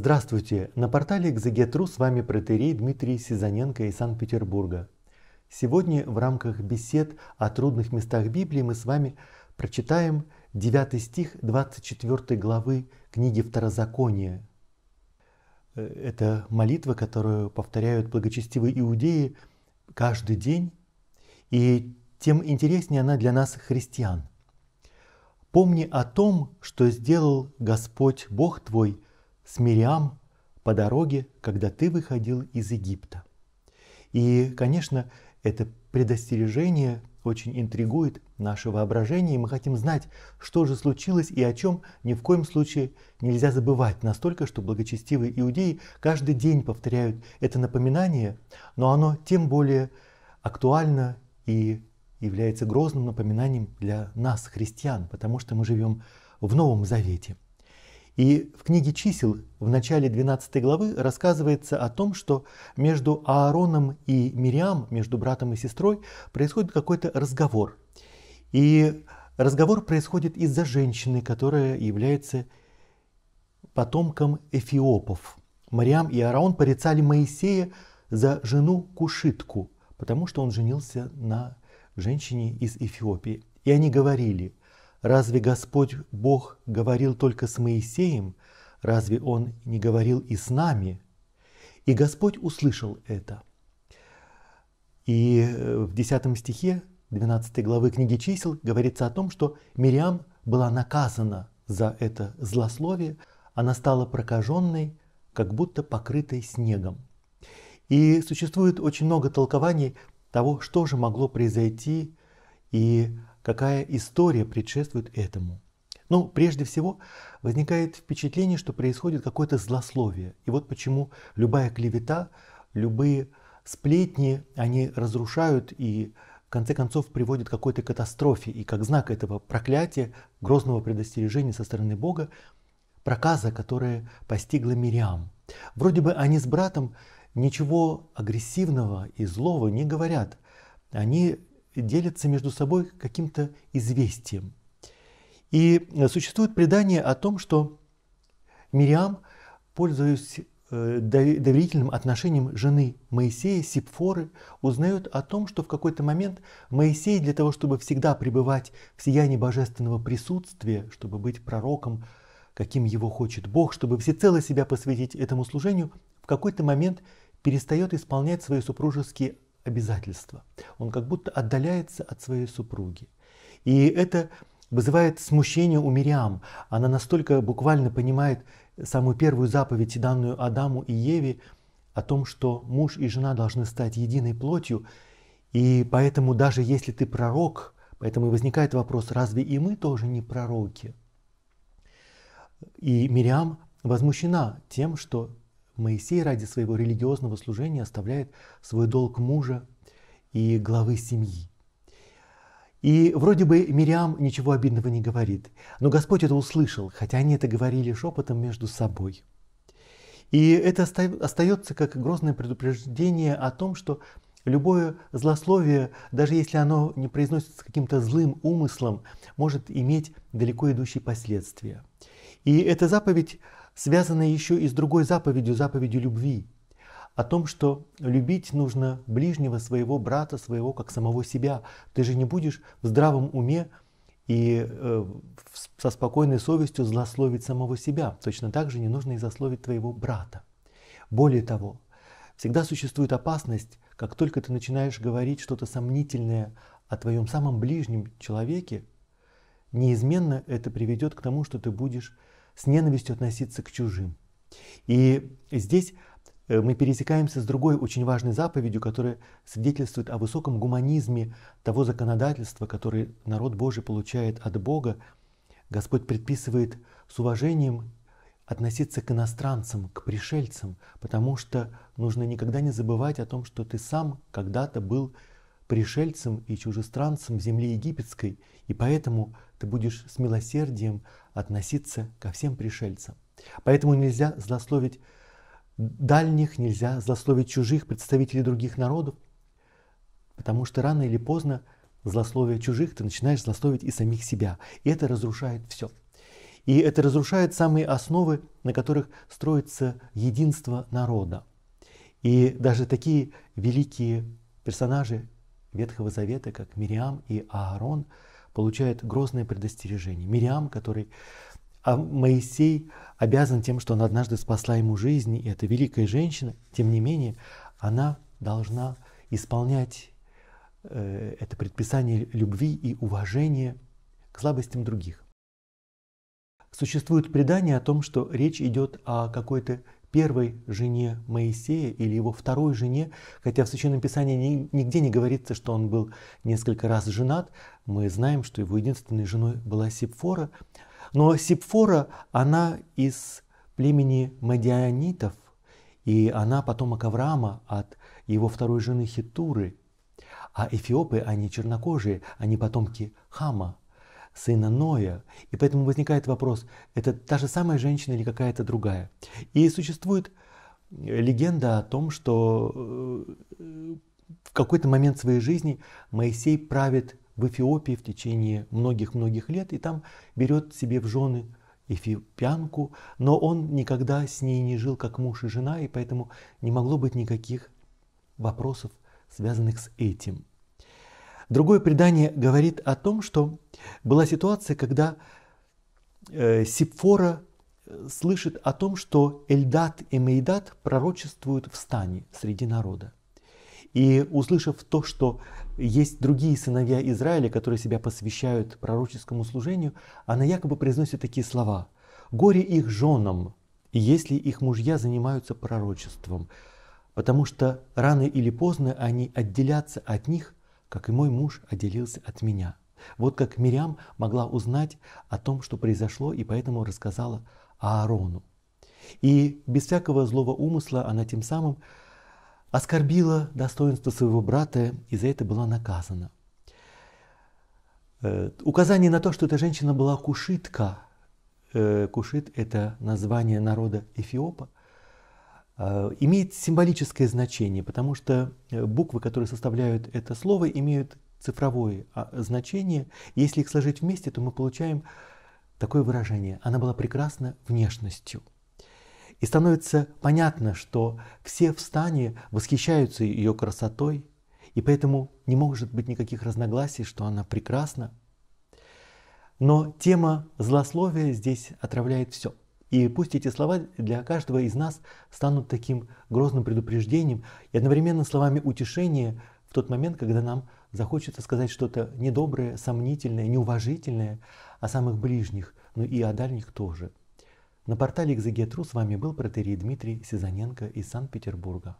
Здравствуйте! На портале «Экзегетру» с вами протерей Дмитрий Сизаненко из Санкт-Петербурга. Сегодня в рамках бесед о трудных местах Библии мы с вами прочитаем 9 стих 24 главы книги Второзакония. Э, это молитва, которую повторяют благочестивые иудеи каждый день, и тем интереснее она для нас, христиан. «Помни о том, что сделал Господь Бог твой – с Мириам по дороге, когда ты выходил из Египта. И, конечно, это предостережение очень интригует наше воображение, и мы хотим знать, что же случилось и о чем ни в коем случае нельзя забывать, настолько, что благочестивые иудеи каждый день повторяют это напоминание, но оно тем более актуально и является грозным напоминанием для нас, христиан, потому что мы живем в Новом Завете – и в книге чисел в начале 12 главы рассказывается о том, что между Аароном и Мириам, между братом и сестрой, происходит какой-то разговор. И разговор происходит из-за женщины, которая является потомком эфиопов. Мариам и Аарон порицали Моисея за жену Кушитку, потому что он женился на женщине из Эфиопии. И они говорили – Разве Господь Бог говорил только с Моисеем? Разве Он не говорил и с нами? И Господь услышал это. И э, в 10 стихе 12 главы книги чисел говорится о том, что Мириам была наказана за это злословие, она стала прокаженной, как будто покрытой снегом. И существует очень много толкований того, что же могло произойти и какая история предшествует этому. Ну, прежде всего возникает впечатление, что происходит какое-то злословие. И вот почему любая клевета, любые сплетни, они разрушают и в конце концов приводят к какой-то катастрофе. И как знак этого проклятия, грозного предостережения со стороны Бога, проказа, которая постигла Мириам. Вроде бы они с братом ничего агрессивного и злого не говорят. Они делятся между собой каким-то известием. И э, существует предание о том, что Мириам, пользуясь э, доверительным отношением жены Моисея, Сипфоры, узнает о том, что в какой-то момент Моисей для того, чтобы всегда пребывать в сиянии божественного присутствия, чтобы быть пророком, каким его хочет Бог, чтобы всецело себя посвятить этому служению, в какой-то момент перестает исполнять свои супружеские обязательства. Он как будто отдаляется от своей супруги. И это вызывает смущение у Мириам. Она настолько буквально понимает самую первую заповедь, данную Адаму и Еве, о том, что муж и жена должны стать единой плотью. И поэтому даже если ты пророк, поэтому и возникает вопрос, разве и мы тоже не пророки? И Мириам возмущена тем, что Моисей ради своего религиозного служения оставляет свой долг мужа и главы семьи. И вроде бы Мириам ничего обидного не говорит, но Господь это услышал, хотя они это говорили шепотом между собой. И это остается как грозное предупреждение о том, что любое злословие, даже если оно не произносится с каким-то злым умыслом, может иметь далеко идущие последствия. И эта заповедь связанное еще и с другой заповедью, заповедью любви, о том, что любить нужно ближнего своего брата своего, как самого себя. Ты же не будешь в здравом уме и э, со спокойной совестью злословить самого себя. Точно так же не нужно и засловить твоего брата. Более того, всегда существует опасность, как только ты начинаешь говорить что-то сомнительное о твоем самом ближнем человеке, неизменно это приведет к тому, что ты будешь с ненавистью относиться к чужим. И здесь э, мы пересекаемся с другой очень важной заповедью, которая свидетельствует о высоком гуманизме того законодательства, которое народ Божий получает от Бога. Господь предписывает с уважением относиться к иностранцам, к пришельцам, потому что нужно никогда не забывать о том, что ты сам когда-то был пришельцем и чужестранцем земли египетской, и поэтому ты будешь с милосердием относиться ко всем пришельцам. Поэтому нельзя злословить дальних, нельзя злословить чужих представителей других народов, потому что рано или поздно злословие чужих ты начинаешь злословить и самих себя. И это разрушает все. И это разрушает самые основы, на которых строится единство народа. И даже такие великие персонажи Ветхого Завета, как Мириам и Аарон, получает грозное предостережение. Мириам, который а Моисей обязан тем, что он однажды спасла ему жизнь, и это великая женщина, тем не менее, она должна исполнять э, это предписание любви и уважения к слабостям других. Существует предание о том, что речь идет о какой-то первой жене Моисея или его второй жене, хотя в Священном Писании нигде не говорится, что он был несколько раз женат. Мы знаем, что его единственной женой была Сипфора. Но Сипфора, она из племени Мадианитов, и она потомок Авраама от его второй жены Хитуры. А эфиопы, они чернокожие, они потомки Хама – сына Ноя. И поэтому возникает вопрос, это та же самая женщина или какая-то другая. И существует э, легенда о том, что э, в какой-то момент своей жизни Моисей правит в Эфиопии в течение многих-многих лет, и там берет себе в жены эфиопянку, но он никогда с ней не жил как муж и жена, и поэтому не могло быть никаких вопросов, связанных с этим. Другое предание говорит о том, что была ситуация, когда э, Сипфора э, слышит о том, что Эльдат и Мейдат пророчествуют в стане среди народа. И услышав то, что есть другие сыновья Израиля, которые себя посвящают пророческому служению, она якобы произносит такие слова. «Горе их женам, если их мужья занимаются пророчеством, потому что рано или поздно они отделятся от них как и мой муж отделился от меня. Вот как Мирям могла узнать о том, что произошло, и поэтому рассказала Аарону. И без всякого злого умысла она тем самым оскорбила достоинство своего брата и за это была наказана. Э, указание на то, что эта женщина была кушитка, э, кушит – это название народа Эфиопа, Э, имеет символическое значение, потому что э, буквы, которые составляют это слово, имеют цифровое а, значение. Если их сложить вместе, то мы получаем такое выражение. Она была прекрасна внешностью. И становится понятно, что все в стане восхищаются ее красотой, и поэтому не может быть никаких разногласий, что она прекрасна. Но тема злословия здесь отравляет все – и пусть эти слова для каждого из нас станут таким грозным предупреждением и одновременно словами утешения в тот момент, когда нам захочется сказать что-то недоброе, сомнительное, неуважительное о самых ближних, ну и о дальних тоже. На портале «Экзегетру» с вами был протерей Дмитрий Сизаненко из Санкт-Петербурга.